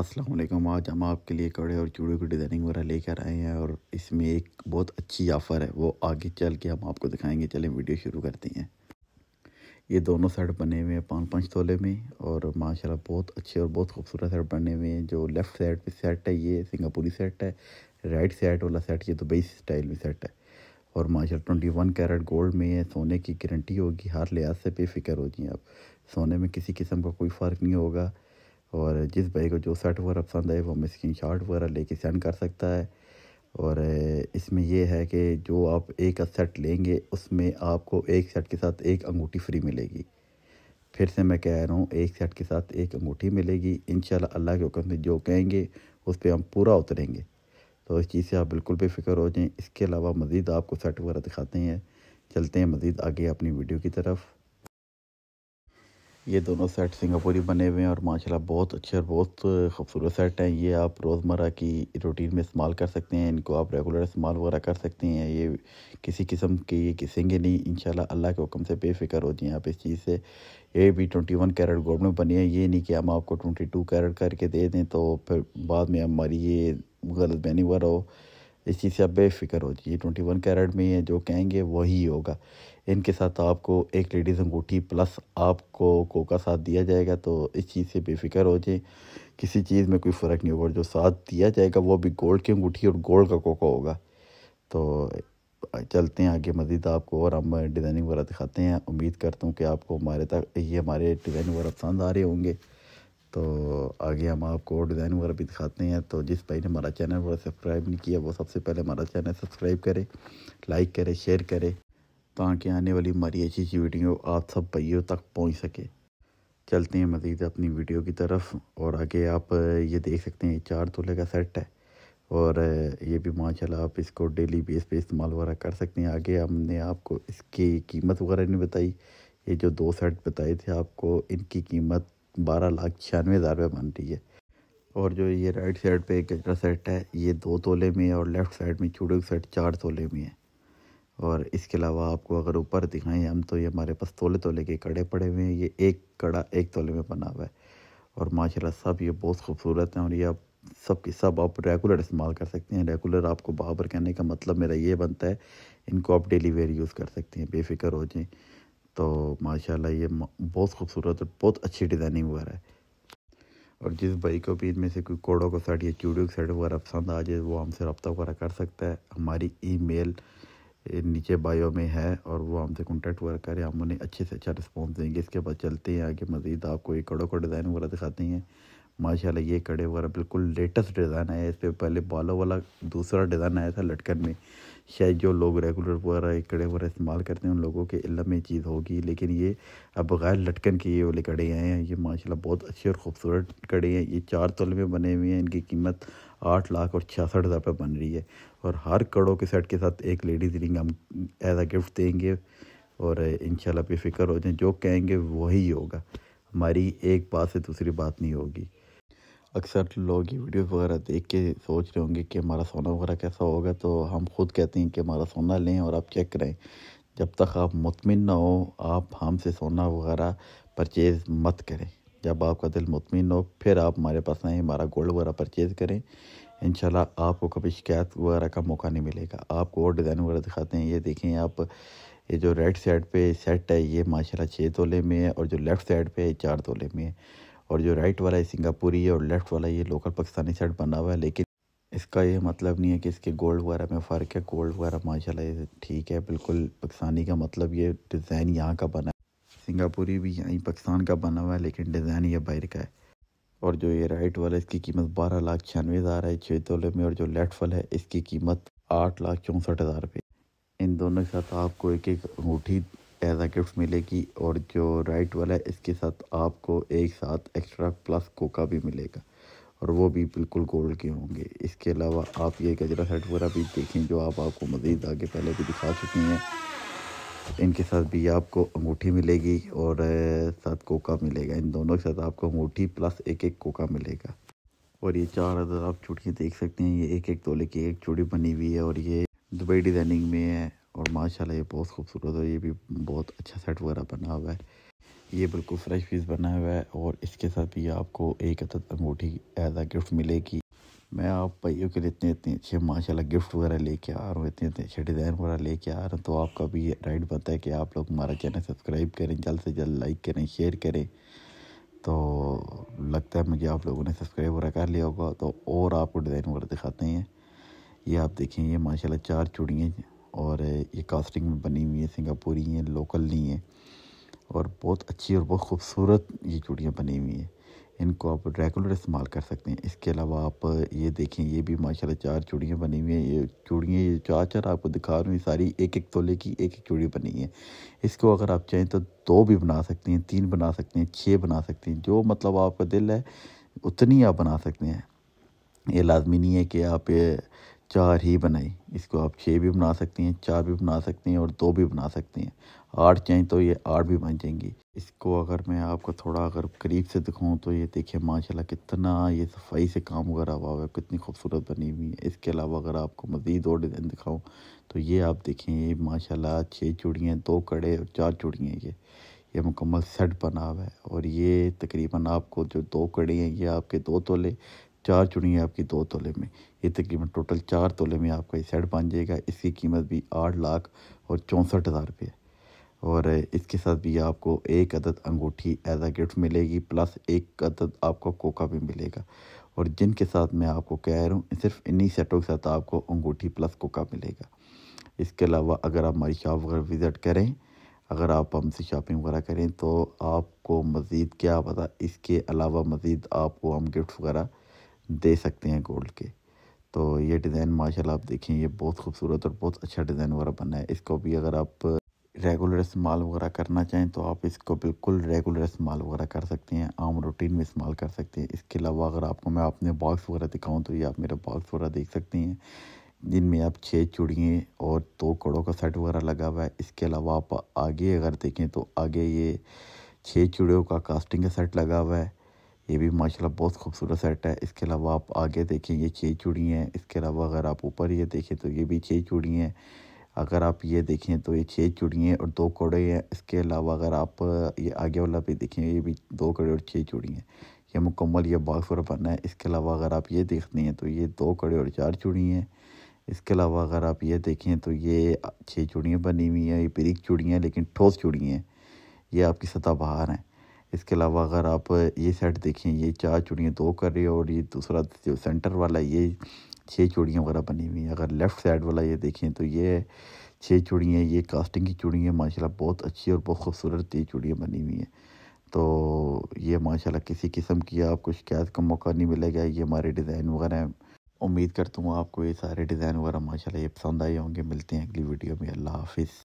असलम आज हम आपके लिए कड़े और चूड़े की डिज़ाइनिंग वगैरह लेकर आए हैं और इसमें एक बहुत अच्छी ऑफ़र है वो आगे चल के हम आपको दिखाएंगे चलें वीडियो शुरू करते हैं ये दोनों सेट बने हुए हैं पाँच पाँच तोले में और माशाल्लाह बहुत अच्छे और बहुत खूबसूरत सेट बने हुए हैं जो लेफ़्ट साइड पे सेट है ये सिंगापुरी सेट है राइट साइड वाला सेट ये दुबई स्टाइल में सेट है और माशा ट्वेंटी वन कैरेट गोल्ड में है सोने की गारंटी होगी हर लिहाज से बेफिक्र हो जाए आप सोने में किसी किस्म का कोई फ़र्क नहीं होगा और जिस भाई को जो सेट वगैरह पसंद आए वो हमें स्क्रीन शॉट वगैरह लेके सेंड कर सकता है और इसमें यह है कि जो आप एक सेट लेंगे उसमें आपको एक सेट के साथ एक अंगूठी फ्री मिलेगी फिर से मैं कह रहा हूँ एक सेट के साथ एक अंगूठी मिलेगी इन अल्लाह के हुक्म से जो कहेंगे उस पर हम पूरा उतरेंगे तो इस चीज़ से आप बिल्कुल बेफिक्र हो जाएं इसके अलावा मज़ीद आपको सेट वगैरह दिखाते हैं चलते हैं मज़ीद आगे अपनी वीडियो की तरफ ये दोनों सेट सिंगापुरी बने हुए हैं और माशाल्लाह बहुत अच्छे और बहुत खूबसूरत सेट हैं ये आप रोज़मर्रा की रूटीन में इस्तेमाल कर सकते हैं इनको आप रेगुलर इस्तेमाल वगैरह कर सकते हैं ये किसी किस्म के ये किसेंगे नहीं इन अल्लाह के हुक्म से बेफिक्र हो जाए आप इस चीज़ से ये भी ट्वेंटी वन कैरेट गोल्ड में बनी है ये नहीं कि हम आपको ट्वेंटी टू कैरेट करके दे दें तो फिर बाद में हमारी ये गलत बहनी हुआ रहो इस चीज़ से आप बेफिक्र हो जाइए ट्वेंटी वन कैरेट में ये जो कहेंगे वही होगा इनके साथ आपको एक लेडीज़ अंगूठी प्लस आपको कोका साथ दिया जाएगा तो इस चीज़ से बेफिक्र हो जाए किसी चीज़ में कोई फ़र्क नहीं होगा जो साथ दिया जाएगा वो भी गोल्ड की अंगूठी और गोल्ड का कोका होगा तो चलते हैं आगे मज़ीद आपको और हम डिज़ाइनिंग वगैरह दिखाते हैं उम्मीद करता हूँ कि आपको हमारे तक ये हमारे डिज़ाइनिंग वगैरह पसंद आ रहे होंगे तो आगे हम आपको और डिज़ाइन वगैरह भी दिखाते हैं तो जिस भाई ने हमारा चैनल वगैरह सब्सक्राइब नहीं किया वो सबसे पहले हमारा चैनल सब्सक्राइब करे लाइक करे शेयर करे ताकि आने वाली हमारी अच्छी अच्छी वीडियो आप सब भाइयों तक पहुँच सके चलते हैं मज़ीद अपनी वीडियो की तरफ और आगे आप ये देख सकते हैं चार तोले का सेट है और ये भी माशाल्लाह आप इसको डेली बेस पे इस्तेमाल वगैरह कर सकते हैं आगे हमने आपको इसकी कीमत वगैरह नहीं बताई ये जो दो सेट बताए थे आपको इनकी कीमत बारह लाख छियानवे हज़ार रुपये बन रही है और जो ये राइट साइड पे गजरा सेट है ये दो तोले में है और लेफ़्ट साइड में चूड़े का सेट चार तोले में है और इसके अलावा आपको अगर ऊपर दिखाएं हम तो ये हमारे पास तोले तोले के कड़े पड़े हुए हैं ये एक कड़ा एक तोले में बना हुआ है और माशाल्लाह सब ये बहुत खूबसूरत हैं और ये आप सब की सब आप रेगुलर इस्तेमाल कर सकते हैं रेगुलर आपको बाबर कहने का मतलब मेरा ये बनता है इनको आप डेली वेयर यूज़ कर सकते हैं बेफिक्र हो जाएँ तो माशाल्लाह ये बहुत खूबसूरत और बहुत अच्छी डिज़ाइनिंग वगैरह है और जिस भाई को भी इनमें से कोई कोडो को सेट या चूड़ियों को सेट वगैरह पसंद आ जाए वो हमसे रब्ता वगैरह कर सकता है हमारी ईमेल नीचे बायो में है और वो हमसे कॉन्टेक्ट वगैरह करें हम उन्हें अच्छे से अच्छा रिस्पॉन्स देंगे इसके बाद चलते हैं आगे मज़ीद आपको एक कड़ों का डिज़ाइन वगैरह दिखाते हैं माशाल्लाह ये कड़े वगैरह बिल्कुल लेटेस्ट डिज़ाइन आया इस पर पहले बालों वाला दूसरा डिज़ाइन आया था लटकन में शायद जो लोग रेगुलर वगैरह कड़े वगैरह इस्तेमाल करते हैं उन लोगों के इलम में चीज़ होगी लेकिन ये अब बग़ैर लटकन के ये वाले कड़े आए हैं ये माशाल्लाह बहुत अच्छे और ख़ूबसूरत कड़े हैं ये चार तोल में बने हुए हैं इनकी कीमत आठ लाख और छियासठ हज़ार रुपये बन रही है और हर कड़ों के सेट के साथ एक लेडीज़ रिंग हम एज आ गिफ्ट देंगे और इन बेफिक्र हो जाए जो कहेंगे वही होगा हमारी एक बात से दूसरी बात नहीं होगी अक्सर लोग ये वीडियो वगैरह देख के सोच रहे होंगे कि हमारा सोना वगैरह कैसा होगा तो हम खुद कहते हैं कि हमारा सोना लें और आप चेक करें जब तक आप मुतमिन ना हो आप हमसे सोना वगैरह परचेज़ मत करें जब आपका दिल मुतमिन हो फिर आप हमारे पास आएँ हमारा गोल्ड वगैरह परचेज़ करें इन आपको कभी शिकायत वगैरह का मौका नहीं मिलेगा आपको और डिज़ाइन वगैरह दिखाते हैं ये देखें आप ये जो राइट साइड पे सेट है ये माशाल्लाह छः तोले में है और जो लेफ़्ट साइड पे है चार तोले में है और जो राइट वाला है सिंगापुरी है और लेफ्ट वाला ये लोकल पाकिस्तानी शर्ट बना हुआ है लेकिन इसका ये मतलब नहीं है कि इसके गोल्ड वगैरह में फ़र्क है गोल्ड वगैरह माशाल्लाह ठीक है बिल्कुल पाकिस्तानी का मतलब ये डिज़ाइन यहाँ का बना है सिंगापुरी भी यहीं पाकिस्तान का बना हुआ है लेकिन डिज़ाइन ये बाहर का है और जो ये राइट वाला इसकी कीमत बारह लाख छियानवे हज़ार है छः तोले में और जो लेफ्ट वाला है इसकी कीमत आठ लाख चौंसठ हज़ार रुपये इन दोनों के साथ आपको एक एक अंगूठी एज आ गिफ्ट मिलेगी और जो राइट वाला है इसके साथ आपको एक साथ एक्स्ट्रा प्लस कोका भी मिलेगा और वो भी बिल्कुल गोल्ड के होंगे इसके अलावा आप ये गजरा सेट वगैरह भी देखें जो आप आपको मज़ीद आगे पहले भी दिखा चुके हैं इनके साथ भी आपको अंगूठी मिलेगी और साथ कोका मिलेगा इन दोनों के साथ आपको अंगूठी प्लस एक एक कोका मिलेगा और ये चार हज़ार आप चूड़ियाँ देख सकते हैं ये एक एक तोले की एक चूड़ी बनी हुई है और ये दुबई डिज़ाइनिंग में है और माशाल्लाह ये बहुत खूबसूरत और ये भी बहुत अच्छा सेट वगैरह बना हुआ है ये बिल्कुल फ्रेश पीस बना हुआ है और इसके साथ भी आपको एक अदद अंगूठी एज आ गिफ्ट मिलेगी मैं आप भाइयों के लिए इतने इतने अच्छे माशाल्लाह गिफ्ट वगैरह लेके आ रहा हूँ इतने इतने अच्छे डिज़ाइन वगैरह लेके आ रहा हूँ तो आपका भी राइट बनता है कि आप लोग हमारा चैनल सब्सक्राइब करें जल्द से जल्द लाइक करें शेयर करें तो लगता है मुझे आप लोगों ने सब्सक्राइब वगैरह कर लिया होगा तो और आपको डिज़ाइन वगैरह दिखाते हैं ये आप देखें ये माशाल्लाह चार चूड़ियाँ और ये कास्टिंग में बनी हुई है सिंगापुरी हैं लोकल नहीं है और बहुत अच्छी और बहुत खूबसूरत ये चूड़ियाँ बनी हुई हैं इनको आप रेगुलर इस्तेमाल कर सकते हैं इसके अलावा आप ये देखें ये भी माशाल्लाह चार चूड़ियाँ बनी हुई हैं ये चूड़ियाँ ये चार चार आपको दिखा रही हूँ सारी एक एक तोले की एक एक चूड़ी बनी है इसको अगर आप चाहें तो दो भी बना सकते हैं तीन बना सकते हैं छः बना सकते हैं जो मतलब आपका दिल है उतनी आप बना सकते हैं ये लाजमी नहीं है कि आप चार ही बनाई इसको आप छः भी बना सकती हैं चार भी बना सकती हैं और दो भी बना सकती हैं आठ चाहें तो ये आठ भी बन जाएंगी इसको अगर मैं आपको थोड़ा अगर करीब से दिखाऊं तो ये देखिए माशाल्लाह कितना ये सफाई से काम वगैरह हुआ हुआ है कितनी खूबसूरत बनी हुई है इसके अलावा अगर आपको मज़ीद और डिज़ाइन दिखाऊँ तो ये आप देखें ये माशाल्लाह छः चूड़ियाँ दो कड़े और चार चूड़ियाँ ये ये मुकम्मल सेट बना हुआ है और ये तकरीबन आपको जो दो कड़े हैं ये आपके दो तोले चार चुनी है आपकी दो तोले में ये तकरीबन टोटल चार तोले में आपका ये सेट बन जाएगा इसकी कीमत भी आठ लाख और चौंसठ हज़ार रुपये और इसके साथ भी आपको एक अदद अंगूठी एज आ गिफ्ट मिलेगी प्लस एक अदद आपको कोका भी मिलेगा और जिनके साथ मैं आपको कह रहा हूँ सिर्फ इन्हीं सेटों के साथ आपको अंगूठी प्लस कोका मिलेगा इसके अलावा अगर आप हमारी शॉप वगैरह विज़िट करें अगर आप हमसे शॉपिंग वगैरह करें तो आपको मज़ीद क्या पता इसके अलावा मज़ीद आपको हम गिफ्ट वगैरह दे सकते हैं गोल्ड के तो ये डिज़ाइन माशाल्लाह आप देखें ये बहुत खूबसूरत और बहुत अच्छा डिज़ाइन वगैरह बना है इसको भी अगर आप रेगुलर इस्तेमाल वगैरह करना चाहें तो आप इसको बिल्कुल रेगुलर इस्तेमाल वगैरह कर सकते हैं आम रूटीन में इस्तेमाल कर सकते हैं इसके अलावा अगर आपको मैं अपने बॉक्स वगैरह दिखाऊँ तो ये आप मेरा बॉक्स वगैरह देख सकते हैं जिनमें आप छः चूड़िए और दो कड़ों का सेट वगैरह लगा हुआ है इसके अलावा आप आगे अगर देखें तो आगे ये छः चूड़ियों का कास्टिंग का सेट लगा हुआ है ये भी माशाल्लाह बहुत खूबसूरत सेट है इसके अलावा आप आगे देखें ये छः चूड़ी हैं इसके अलावा अगर आप ऊपर ये देखें तो ये भी छः चूड़ी हैं अगर आप ये देखें तो ये छः चूड़ी हैं और दो कौड़े हैं इसके अलावा अगर आप ये आगे वाला भी देखें ये भी दो कड़े और छः चूड़ी हैं ये मुकम्मल ये बागसुर बनना है इसके अलावा अगर आप ये देखते हैं तो ये दो कड़े और चार चूड़ी हैं इसके अलावा अगर आप ये देखें तो ये छः चूड़ियाँ बनी हुई हैं ये पिरिक चूड़ियाँ लेकिन ठोस चूड़ियाँ हैं ये आपकी सतह बहार हैं इसके अलावा अगर आप ये सेट देखें ये चार चूड़ियाँ दो कर रही है और ये दूसरा जो सेंटर वाला ये छः चूड़ियाँ वगैरह बनी हुई हैं अगर लेफ़्ट साइड वाला ये देखें तो ये छः चूड़ियाँ ये कास्टिंग की चूड़ियाँ माशाल्लाह बहुत अच्छी और बहुत खूबसूरत ये चूड़ियाँ बनी हुई हैं तो ये माशाल्लाह किसी किस्म की आपको शिकायत का मौका नहीं मिलेगा ये हमारे डिज़ाइन वगैरह हैं उम्मीद करता हूँ आपको ये सारे डिज़ाइन वगैरह माशाल्लाह ये पसंद आए होंगे मिलते हैं अगली वीडियो में अल्लाह हाफिज़